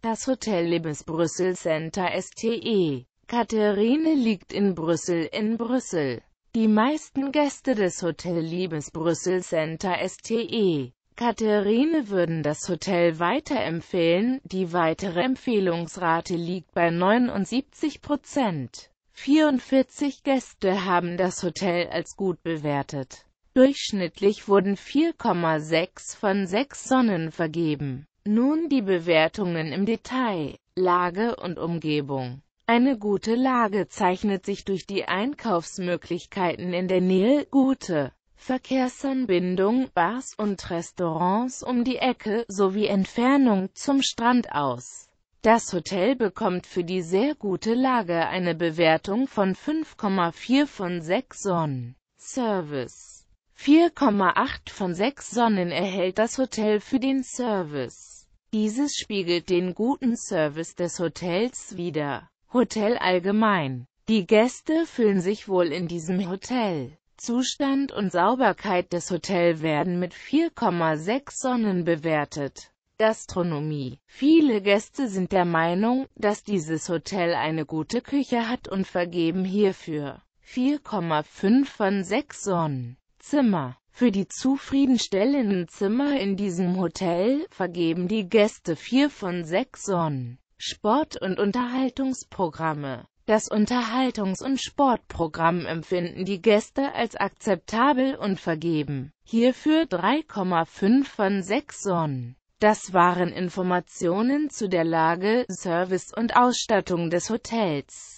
Das Hotel Libes Brüssel Center Ste. Katharine liegt in Brüssel in Brüssel. Die meisten Gäste des Hotel Libes Brüssel Center Ste. Katharine würden das Hotel weiterempfehlen, die weitere Empfehlungsrate liegt bei 79 Prozent. 44 Gäste haben das Hotel als gut bewertet. Durchschnittlich wurden 4,6 von 6 Sonnen vergeben. Nun die Bewertungen im Detail. Lage und Umgebung. Eine gute Lage zeichnet sich durch die Einkaufsmöglichkeiten in der Nähe, gute Verkehrsanbindung, Bars und Restaurants um die Ecke sowie Entfernung zum Strand aus. Das Hotel bekommt für die sehr gute Lage eine Bewertung von 5,4 von 6 Sonnen. Service 4,8 von 6 Sonnen erhält das Hotel für den Service. Dieses spiegelt den guten Service des Hotels wider. Hotel allgemein. Die Gäste fühlen sich wohl in diesem Hotel. Zustand und Sauberkeit des Hotels werden mit 4,6 Sonnen bewertet. Gastronomie. Viele Gäste sind der Meinung, dass dieses Hotel eine gute Küche hat und vergeben hierfür 4,5 von 6 Sonnen. Zimmer. Für die zufriedenstellenden Zimmer in diesem Hotel vergeben die Gäste vier von sechs Sonnen. Sport- und Unterhaltungsprogramme. Das Unterhaltungs- und Sportprogramm empfinden die Gäste als akzeptabel und vergeben. Hierfür 3,5 von 6 Sonnen. Das waren Informationen zu der Lage, Service und Ausstattung des Hotels.